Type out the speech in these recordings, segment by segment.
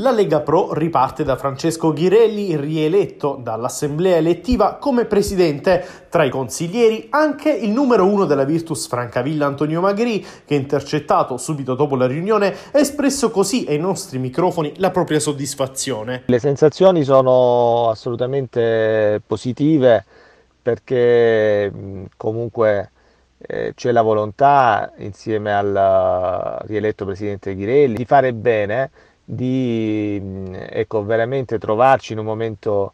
La Lega Pro riparte da Francesco Ghirelli, rieletto dall'Assemblea elettiva come presidente. Tra i consiglieri anche il numero uno della Virtus Francavilla Antonio Magri, che intercettato subito dopo la riunione ha espresso così ai nostri microfoni la propria soddisfazione. Le sensazioni sono assolutamente positive perché comunque eh, c'è la volontà insieme al eh, rieletto presidente Ghirelli di fare bene di ecco, veramente trovarci in un momento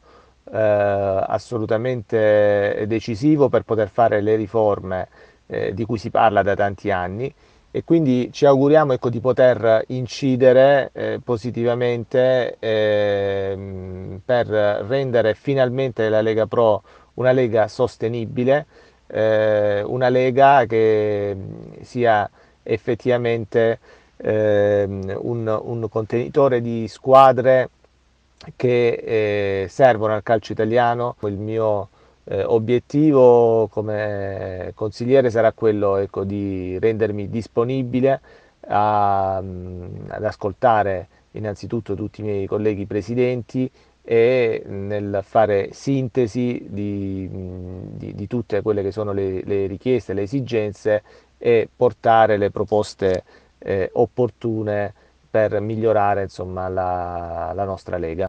eh, assolutamente decisivo per poter fare le riforme eh, di cui si parla da tanti anni e quindi ci auguriamo ecco, di poter incidere eh, positivamente ehm, per rendere finalmente la Lega Pro una Lega sostenibile, eh, una Lega che sia effettivamente ehm, un, un, contenitore di squadre che eh, servono al calcio italiano. Il mio eh, obiettivo come consigliere sarà quello ecco, di rendermi disponibile a, ad ascoltare innanzitutto tutti i miei colleghi presidenti e nel fare sintesi di, di, di tutte quelle che sono le, le richieste, le esigenze e portare le proposte eh, opportune per migliorare insomma, la, la nostra Lega.